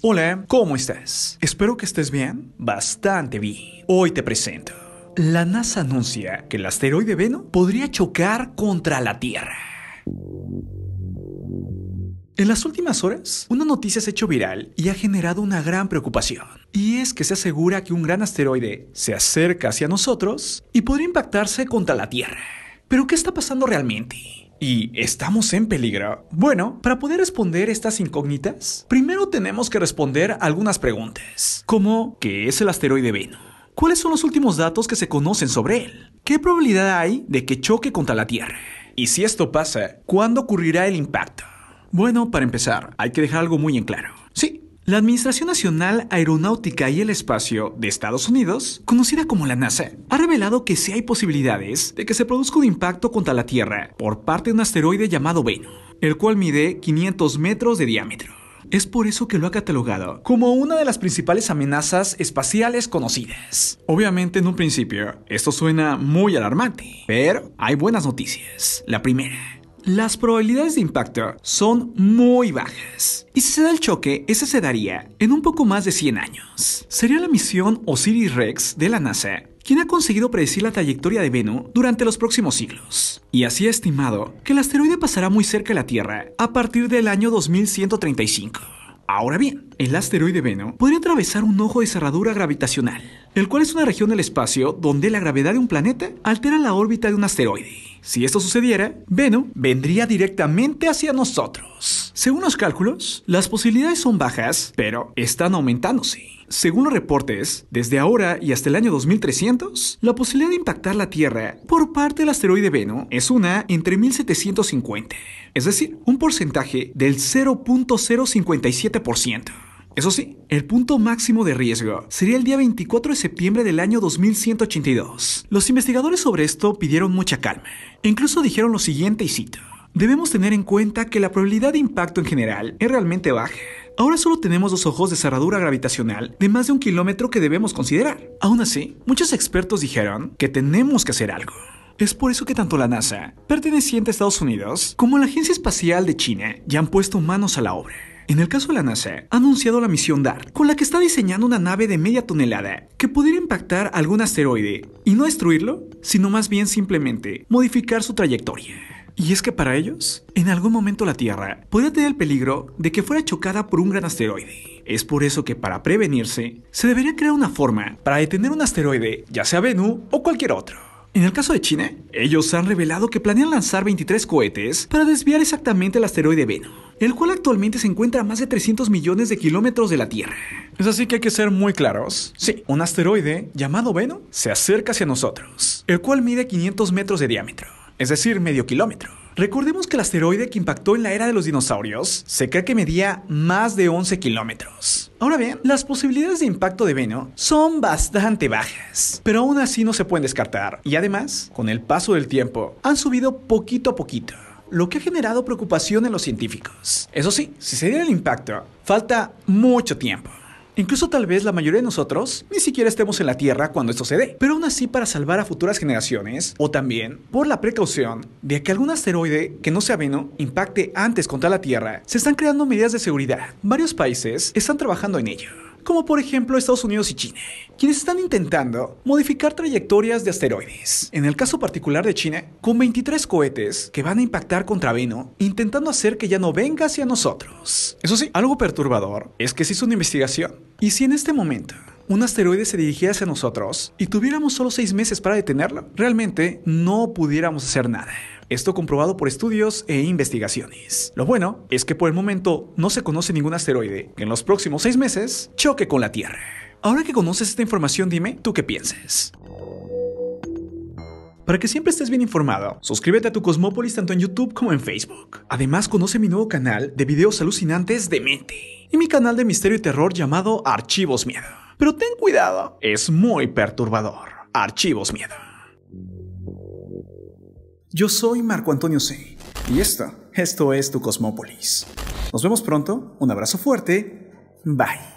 Hola, ¿cómo estás? Espero que estés bien. Bastante bien. Hoy te presento. La NASA anuncia que el asteroide Veno podría chocar contra la Tierra. En las últimas horas, una noticia se ha hecho viral y ha generado una gran preocupación. Y es que se asegura que un gran asteroide se acerca hacia nosotros y podría impactarse contra la Tierra. Pero ¿qué está pasando realmente? ¿Y estamos en peligro? Bueno, para poder responder estas incógnitas, primero tenemos que responder algunas preguntas, como ¿qué es el asteroide Venus? ¿Cuáles son los últimos datos que se conocen sobre él? ¿Qué probabilidad hay de que choque contra la Tierra? Y si esto pasa, ¿cuándo ocurrirá el impacto? Bueno, para empezar, hay que dejar algo muy en claro. La Administración Nacional Aeronáutica y el Espacio de Estados Unidos, conocida como la NASA, ha revelado que sí hay posibilidades de que se produzca un impacto contra la Tierra por parte de un asteroide llamado Venus, el cual mide 500 metros de diámetro. Es por eso que lo ha catalogado como una de las principales amenazas espaciales conocidas. Obviamente en un principio esto suena muy alarmante, pero hay buenas noticias. La primera, las probabilidades de impacto son muy bajas. Y si se da el choque, ese se daría en un poco más de 100 años. Sería la misión OSIRIS-REx de la NASA quien ha conseguido predecir la trayectoria de Venus durante los próximos siglos. Y así ha estimado que el asteroide pasará muy cerca de la Tierra a partir del año 2135. Ahora bien, el asteroide Venus podría atravesar un ojo de cerradura gravitacional, el cual es una región del espacio donde la gravedad de un planeta altera la órbita de un asteroide. Si esto sucediera, Veno vendría directamente hacia nosotros. Según los cálculos, las posibilidades son bajas, pero están aumentándose. Según los reportes, desde ahora y hasta el año 2300, la posibilidad de impactar la Tierra por parte del asteroide Veno es una entre 1750, es decir, un porcentaje del 0.057%. Eso sí, el punto máximo de riesgo sería el día 24 de septiembre del año 2182. Los investigadores sobre esto pidieron mucha calma. E incluso dijeron lo siguiente y cito. Debemos tener en cuenta que la probabilidad de impacto en general es realmente baja. Ahora solo tenemos dos ojos de cerradura gravitacional de más de un kilómetro que debemos considerar. Aún así, muchos expertos dijeron que tenemos que hacer algo. Es por eso que tanto la NASA, perteneciente a Estados Unidos, como la Agencia Espacial de China ya han puesto manos a la obra. En el caso de la NASA, ha anunciado la misión DART, con la que está diseñando una nave de media tonelada que pudiera impactar algún asteroide y no destruirlo, sino más bien simplemente modificar su trayectoria. Y es que para ellos, en algún momento la Tierra podría tener el peligro de que fuera chocada por un gran asteroide. Es por eso que para prevenirse, se debería crear una forma para detener un asteroide, ya sea Venus o cualquier otro. En el caso de China, ellos han revelado que planean lanzar 23 cohetes para desviar exactamente el asteroide Veno, el cual actualmente se encuentra a más de 300 millones de kilómetros de la Tierra. Es así que hay que ser muy claros. Sí, un asteroide llamado Veno se acerca hacia nosotros, el cual mide 500 metros de diámetro, es decir, medio kilómetro. Recordemos que el asteroide que impactó en la era de los dinosaurios se cree que medía más de 11 kilómetros. Ahora bien, las posibilidades de impacto de Veno son bastante bajas, pero aún así no se pueden descartar. Y además, con el paso del tiempo, han subido poquito a poquito lo que ha generado preocupación en los científicos. Eso sí, si se diera el impacto, falta mucho tiempo. Incluso tal vez la mayoría de nosotros ni siquiera estemos en la Tierra cuando esto se dé. Pero aún así para salvar a futuras generaciones, o también por la precaución de que algún asteroide que no sea Veno impacte antes contra la Tierra, se están creando medidas de seguridad. Varios países están trabajando en ello como por ejemplo Estados Unidos y China, quienes están intentando modificar trayectorias de asteroides. En el caso particular de China, con 23 cohetes que van a impactar contra Veno, intentando hacer que ya no venga hacia nosotros. Eso sí, algo perturbador es que se hizo una investigación. Y si en este momento un asteroide se dirigía hacia nosotros y tuviéramos solo seis meses para detenerlo, realmente no pudiéramos hacer nada. Esto comprobado por estudios e investigaciones. Lo bueno es que por el momento no se conoce ningún asteroide que en los próximos seis meses choque con la Tierra. Ahora que conoces esta información, dime tú qué piensas. Para que siempre estés bien informado, suscríbete a tu Cosmópolis tanto en YouTube como en Facebook. Además, conoce mi nuevo canal de videos alucinantes de mente y mi canal de misterio y terror llamado Archivos Miedo. Pero ten cuidado, es muy perturbador. Archivos Miedo. Yo soy Marco Antonio C. Y esto, esto es tu Cosmópolis. Nos vemos pronto, un abrazo fuerte, bye.